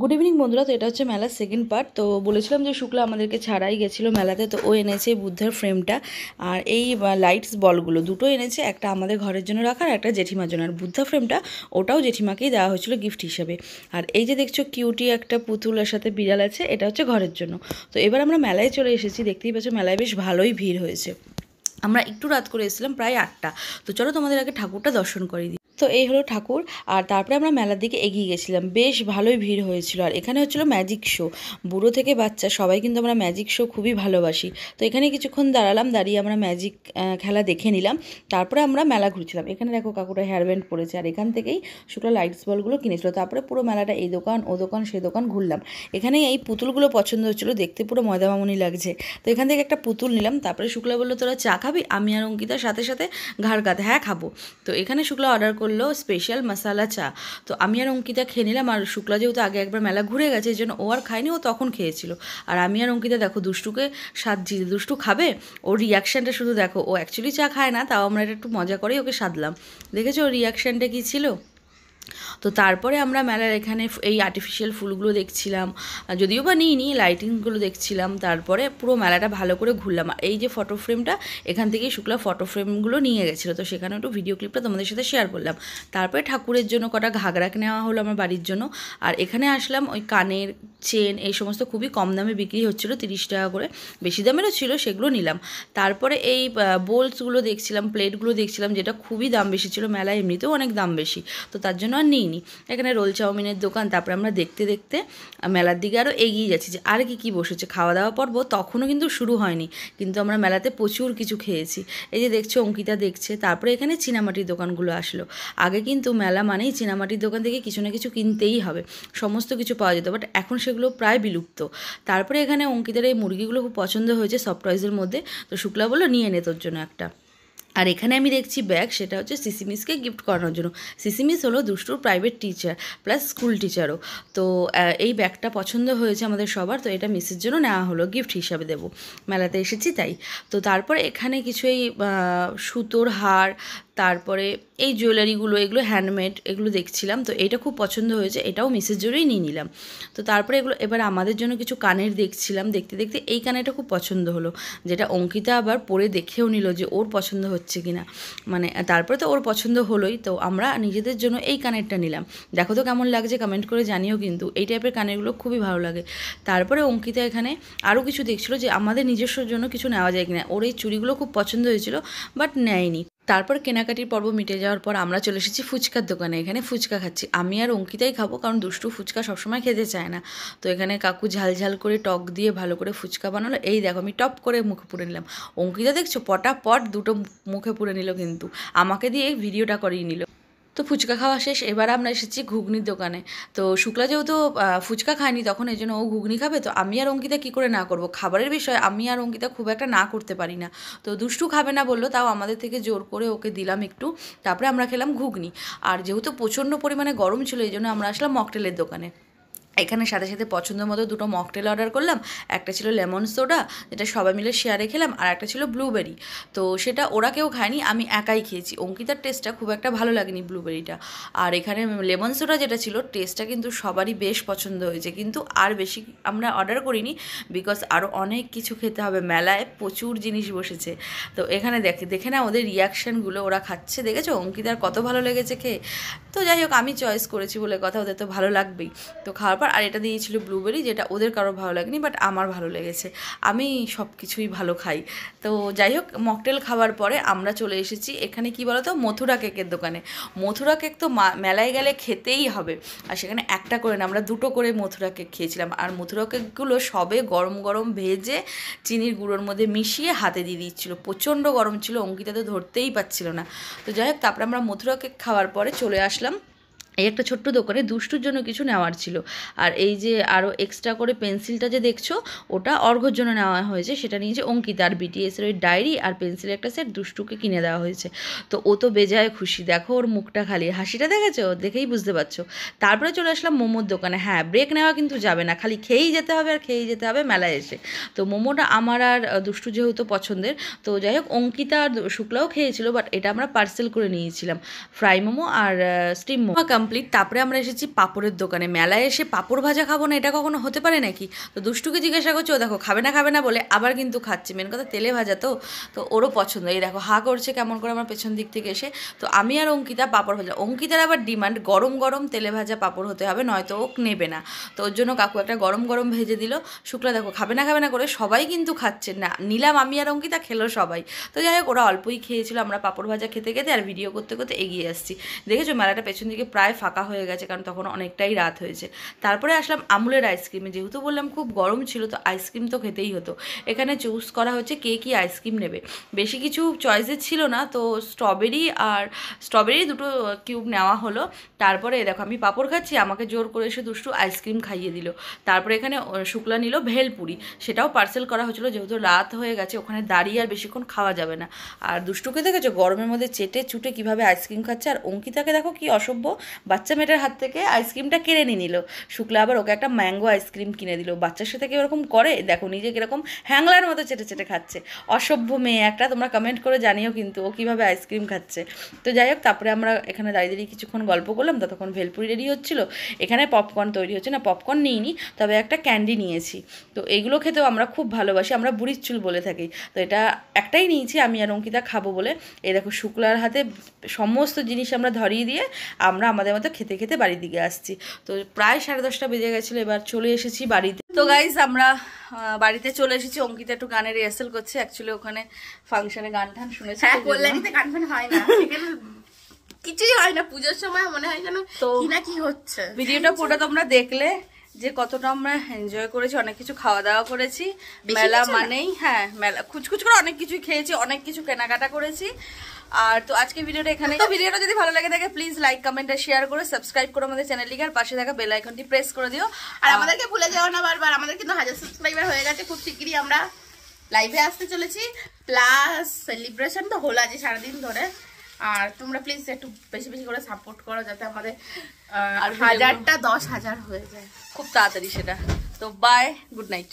good evening বন্ধুরা তো এটা হচ্ছে মেলার সেকেন্ড পার্ট তো বলেছিলাম যে শুক্লা আমাদেরকে ছাড়াই গেছিলো মেলাতে তো ও এনেছে বুদ্ধের ফ্রেমটা আর এই লাইটস বলগুলো দুটো এনেছে একটা আমাদের ঘরের জন্য রাখার একটা জেঠিমার জন্য আর বুদ্ধা ফ্রেমটা ওটাও জেঠিমাকেই দেওয়া হয়েছিল গিফট হিসেবে আর এই যে দেখছো কিউটি একটা পুতুলের সাথে বিড়াল আছে এটা হচ্ছে ঘরের জন্য তো এবার আমরা মেলায় চলে এসেছি দেখতেই পাচ্ছ মেলায় বেশ ভালোই ভিড় হয়েছে আমরা একটু রাত করে এসেছিলাম প্রায় আটটা তো চলো তোমাদের আগে ঠাকুরটা দর্শন করে দিই তো এই হলো ঠাকুর আর তারপরে আমরা মেলার দিকে এগিয়ে গেছিলাম বেশ ভালোই ভিড় হয়েছিল আর এখানে হচ্ছিলো ম্যাজিক শো বুড়ো থেকে বাচ্চা সবাই কিন্তু আমরা ম্যাজিক শো খুবই ভালোবাসি তো এখানে কিছুক্ষণ দাঁড়ালাম দাঁড়িয়ে আমরা ম্যাজিক খেলা দেখে নিলাম তারপরে আমরা মেলা ঘুরছিলাম এখানে দেখো কাকুরা হেয়ার ব্যান্ড আর এখান থেকেই শুক্লা লাইটস বলগুলো কিনেছিল তারপরে পুরো মেলাটা এই দোকান ও দোকান সে দোকান ঘুরলাম এখানে এই পুতুলগুলো পছন্দ হচ্ছিলো দেখতে পুরো ময়দা মামুনি লাগছে তো এখান থেকে একটা পুতুল নিলাম তারপরে শুক্লা বললো তোরা চা খাবি আমি আর অঙ্কিতার সাথে সাথে ঘাড় গাতে হ্যাঁ খাবো তো এখানে শুক্লা অর্ডার করলাম করলো স্পেশাল মশালা চা তো আমি আর অঙ্কিতা খেয়ে নিলাম আর শুক্লা যেহেতু আগে একবার মেলা ঘুরে গেছে এই জন্য ও আর খায়নি ও তখন খেয়েছিল আর আমি আর অঙ্কিতা দেখো দুষ্টুকে জিতে দুষ্টু খাবে ওর রিয়াকশানটা শুধু দেখো ও অ্যাকচুয়ালি চা খায় না তাও আমরা এটা একটু মজা করেই ওকে সাধলাম দেখেছো ওর রিয়াকশানটা কী ছিল তো তারপরে আমরা মেলার এখানে এই আর্টিফিশিয়াল ফুলগুলো দেখছিলাম যদিও বা নিইনি লাইটিংগুলো দেখছিলাম তারপরে পুরো মেলাটা ভালো করে ঘুরলাম এই যে ফটো ফ্রেমটা এখান থেকেই শুক্লা ফটো ফ্রেমগুলো নিয়ে গেছিলো তো সেখানে একটু ভিডিও ক্লিপটা তোমাদের সাথে শেয়ার করলাম তারপরে ঠাকুরের জন্য কটা ঘাগরা নেওয়া হলো আমার বাড়ির জন্য আর এখানে আসলাম ওই কানের চেন এই সমস্ত খুবই কম দামে বিক্রি হচ্ছিলো তিরিশ টাকা করে বেশি দামেরও ছিল সেগুলো নিলাম তারপরে এই বোলসগুলো দেখছিলাম প্লেটগুলো দেখছিলাম যেটা খুবই দাম বেশি ছিল মেলায় এমনিতেও অনেক দাম বেশি তো তার জন্য আর নিই কিনি এখানে রোল চাউমিনের দোকান তারপরে আমরা দেখতে দেখতে মেলার দিকে আরও এগিয়ে যাচ্ছি যে আর কি কি বসেছে খাওয়া দাওয়া পর্ব তখনও কিন্তু শুরু হয়নি কিন্তু আমরা মেলাতে প্রচুর কিছু খেয়েছি এই যে দেখছো অঙ্কিতা দেখছে তারপরে এখানে চিনামাটির দোকানগুলো আসলো আগে কিন্তু মেলা মানেই চিনামাটির দোকান থেকে কিছু না কিছু কিনতেই হবে সমস্ত কিছু পাওয়া যেত বাট এখন সেগুলো প্রায় বিলুপ্ত তারপরে এখানে অঙ্কিতার এই মুরগিগুলো খুব পছন্দ হয়েছে সফট মধ্যে তো শুক্লা বললো নিয়ে নে তোর জন্য একটা আর এখানে আমি দেখছি ব্যাগ সেটা হচ্ছে সিসিমিসকে গিফট করানোর জন্য সিসিমিস হলো দুষ্টুর প্রাইভেট টিচার প্লাস স্কুল টিচারও তো এই ব্যাগটা পছন্দ হয়েছে আমাদের সবার তো এটা মিসের জন্য নেওয়া হলো গিফট হিসাবে দেব মেলাতে এসেছি তাই তো তারপর এখানে কিছু এই সুতোর হার তারপরে এই জুয়েলারিগুলো এগুলো হ্যান্ডমেড এগুলো দেখছিলাম তো এটা খুব পছন্দ হয়েছে এটাও মিসের জন্যই নিয়ে নিলাম তো তারপরে এগুলো এবার আমাদের জন্য কিছু কানের দেখছিলাম দেখতে দেখতে এই কানেরটা খুব পছন্দ হলো যেটা অঙ্কিতা আবার পরে দেখেও নিল যে ওর পছন্দ হচ্ছে কিনা মানে তারপরে তো ওর পছন্দ হলোই তো আমরা নিজেদের জন্য এই কানেরটা নিলাম দেখো তো কেমন লাগছে কমেন্ট করে জানিও কিন্তু এই টাইপের কানেরগুলো খুবই ভালো লাগে তারপরে অঙ্কিতা এখানে আরও কিছু দেখছিল যে আমাদের নিজস্বর জন্য কিছু নেওয়া যায় কিনা ওর এই চুড়িগুলো খুব পছন্দ হয়েছিল বাট নেয়নি তারপর কেনাকাটির পর্ব মিটে যাওয়ার পর আমরা চলে এসেছি ফুচকার দোকানে এখানে ফুচকা খাচ্ছি আমি আর অঙ্কিতাই খাবো কারণ দুষ্টু ফুচকা সবসময় খেতে চায় না তো এখানে কাকু ঝালঝাল করে টক দিয়ে ভালো করে ফুচকা বানালো এই দেখো আমি টপ করে মুখে পুড়ে নিলাম অঙ্কিতা দেখছো পটা পট দুটো মুখে পুড়ে নিল কিন্তু আমাকে দিয়ে এই ভিডিওটা করিয়ে নিল তো ফুচকা খাওয়া শেষ এবার আমরা এসেছি ঘুগনির দোকানে তো শুক্লা যেহেতু ফুচকা খায়নি তখন এই জন্য ও ঘুগনি খাবে তো আমি আর অঙ্কিতা কী করে না করব খাবারের বিষয়ে আমি আর অঙ্কিতা খুব একটা না করতে পারি না তো দুষ্টু খাবে না বললো তাও আমাদের থেকে জোর করে ওকে দিলাম একটু তারপরে আমরা খেলাম ঘুগনি আর যেহেতু প্রচণ্ড পরিমাণে গরম ছিল এই জন্য আমরা আসলাম মকটেলের দোকানে এখানে সাথে সাথে পছন্দ মতো দুটো মকটেল অর্ডার করলাম একটা ছিল লেমন সোডা যেটা সবাই মিলে শেয়ারে খেলাম আর একটা ছিল ব্লুবেরি তো সেটা ওরা কেউ খায়নি আমি একাই খেয়েছি অঙ্কিতার টেস্টটা খুব একটা ভালো লাগেনি ব্লুবেরিটা আর এখানে লেমন সোডা যেটা ছিল টেস্টটা কিন্তু সবারই বেশ পছন্দ হয়েছে কিন্তু আর বেশি আমরা অর্ডার করিনি বিকজ আরও অনেক কিছু খেতে হবে মেলায় প্রচুর জিনিস বসেছে তো এখানে দেখে দেখে না ওদের রিয়াকশানগুলো ওরা খাচ্ছে দেখেছো অঙ্কিতার কত ভালো লেগেছে খেয়ে তো যাই হোক আমি চয়েস করেছি বলে কথা ওদের তো ভালো লাগবেই তো খাওয়ার খাবার আর এটা দিয়েছিল ব্লুবেরি যেটা ওদের কারো ভালো লাগেনি বাট আমার ভালো লেগেছে আমি সব কিছুই ভালো খাই তো যাই হোক মকটেল খাওয়ার পরে আমরা চলে এসেছি এখানে কি বলো তো মথুরা কেকের দোকানে মথুরা কেক তো মেলায় গেলে খেতেই হবে আর সেখানে একটা করে না আমরা দুটো করে মথুরা কেক খেয়েছিলাম আর মথুরা কেকগুলো সবে গরম গরম ভেজে চিনির গুঁড়োর মধ্যে মিশিয়ে হাতে দিয়ে দিচ্ছিলো প্রচণ্ড গরম ছিল অঙ্কিতা তো ধরতেই পারছিল না তো যাই হোক তারপরে আমরা মথুরা কেক খাওয়ার পরে চলে আসলাম এই একটা ছোট্ট দোকানে দুষ্টুর জন্য কিছু নেওয়ার ছিল আর এই যে আরও এক্সট্রা করে পেন্সিলটা যে দেখছো ওটা অর্ঘর জন্য নেওয়া হয়েছে সেটা নিয়েছে অঙ্কিতা আর বিটিএসের ওই ডায়েরি আর পেন্সিলের একটা সেট দুষ্টুকে কিনে দেওয়া হয়েছে তো ও তো বেজায় খুশি দেখো ওর মুখটা খালি হাসিটা দেখেছো দেখেই বুঝতে পারছো তারপরে চলে আসলাম মোমোর দোকানে হ্যাঁ ব্রেক নেওয়া কিন্তু যাবে না খালি খেয়েই যেতে হবে আর খেয়েই যেতে হবে মেলায় এসে তো মোমোটা আমার আর দুষ্টু যেহেতু পছন্দের তো যাই হোক অঙ্কিতা আর শুক্লাও খেয়েছিল বাট এটা আমরা পার্সেল করে নিয়েছিলাম ফ্রাই মোমো আর স্টিম মোমো কম কমপ্লিট তারপরে আমরা এসেছি পাপড়ের দোকানে মেলায় এসে পাপড় ভাজা খাবো না এটা কখনো হতে পারে নাকি তো দুষ্টুকে জিজ্ঞাসা করছে ও দেখো খাবে না খাবে না বলে আবার কিন্তু খাচ্ছে মেন কথা তেলে ভাজা তো তো ওরও পছন্দ এই দেখো হা করছে কেমন করে আমার পেছন দিক থেকে এসে তো আমি আর অঙ্কিতা পাপড় ভাজা অঙ্কিতার আবার ডিমান্ড গরম গরম তেলে ভাজা পাপড় হতে হবে নয়তো ও নেবে না তো ওর জন্য কাকু একটা গরম গরম ভেজে দিল শুক্লা দেখো খাবে না খাবে না করে সবাই কিন্তু খাচ্ছে না নিলাম আমি আর অঙ্কিতা খেলো সবাই তো যাই হোক ওরা অল্পই খেয়েছিল আমরা পাপড় ভাজা খেতে খেতে আর ভিডিও করতে করতে এগিয়ে আসছি দেখেছো মেলাটা পেছন দিকে প্রায় প্রায় ফাঁকা হয়ে গেছে কারণ তখন অনেকটাই রাত হয়েছে তারপরে আসলাম আমুলের আইসক্রিমে যেহেতু বললাম খুব গরম ছিল তো আইসক্রিম তো খেতেই হতো এখানে চুজ করা হচ্ছে কে কী আইসক্রিম নেবে বেশি কিছু চয়েসে ছিল না তো স্ট্রবেরি আর স্ট্রবেরি দুটো কিউব নেওয়া হলো তারপরে দেখো আমি পাঁপড় খাচ্ছি আমাকে জোর করে এসে দুষ্টু আইসক্রিম খাইয়ে দিল তারপরে এখানে শুক্লা নিল ভেলপুরি সেটাও পার্সেল করা হয়েছিল যেহেতু রাত হয়ে গেছে ওখানে দাঁড়িয়ে আর বেশিক্ষণ খাওয়া যাবে না আর দুষ্টুকে দেখেছো গরমের মধ্যে চেটে চুটে কিভাবে আইসক্রিম খাচ্ছে আর অঙ্কিতাকে দেখো কি অসভ্য বাচ্চা মেয়েটার হাত থেকে আইসক্রিমটা কেড়ে নিয়ে নিল শুক্লা আবার ওকে একটা ম্যাঙ্গো আইসক্রিম কিনে দিল বাচ্চার সাথে কি ওরকম করে দেখো নিজে কীরকম হ্যাংলার মতো চেটে চেটে খাচ্ছে অসভ্য মেয়ে একটা তোমরা কমেন্ট করে জানিও কিন্তু ও কীভাবে আইসক্রিম খাচ্ছে তো যাই হোক তারপরে আমরা এখানে দাঁড়িয়ে দাঁড়িয়ে কিছুক্ষণ গল্প করলাম ততক্ষণ ভেলপুরি রেডি হচ্ছিল এখানে পপকর্ন তৈরি হচ্ছে না পপকর্ন নিইনি তবে একটা ক্যান্ডি নিয়েছি তো এগুলো খেতেও আমরা খুব ভালোবাসি আমরা বুড়ির চুল বলে থাকি তো এটা একটাই নিয়েছি আমি আর অঙ্কিতা খাবো বলে এই দেখো শুক্লার হাতে সমস্ত জিনিস আমরা ধরিয়ে দিয়ে আমরা আমাদের আমাদের মতো খেতে খেতে বাড়ির দিকে আসছি তো প্রায় সাড়ে দশটা বেজে গেছিলো এবার চলে এসেছি বাড়িতে তো গাইজ আমরা বাড়িতে চলে এসেছি অঙ্কিতা একটু গানের রিহার্সেল করছে অ্যাকচুয়ালি ওখানে ফাংশনে গান টান শুনেছি হ্যাঁ, কিছুই হয় না পুজোর সময় মনে হয় যেন তো কি না কি হচ্ছে ভিডিওটা পুরোটা তোমরা দেখলে যে কতটা আমরা এনজয় করেছি অনেক কিছু খাওয়া দাওয়া করেছি মেলা মানেই হ্যাঁ মেলা খুচখুচ করে অনেক কিছু খেয়েছি অনেক কিছু কেনাকাটা করেছি আর তো আজকে ভিডিওটা এখানে তো ভিডিওটা যদি ভালো লাগে থাকে প্লিজ লাইক কমেন্ট আর শেয়ার করে সাবস্ক্রাইব করে আমাদের চ্যানেলটিকে আর পাশে থাকা বেল আইকনটি প্রেস করে দিও আর আমাদেরকে ভুলে যাও না বারবার আমাদের কিন্তু হাজার সাবস্ক্রাইবার হয়ে গেছে খুব শিগগিরই আমরা লাইভে আসতে চলেছি প্লাস সেলিব্রেশন তো হলো আজ সারাদিন ধরে আর তোমরা প্লিজ একটু বেশি বেশি করে সাপোর্ট করো যাতে আমাদের হাজারটা দশ হাজার হয়ে যায় খুব তাড়াতাড়ি সেটা তো বাই গুড নাইট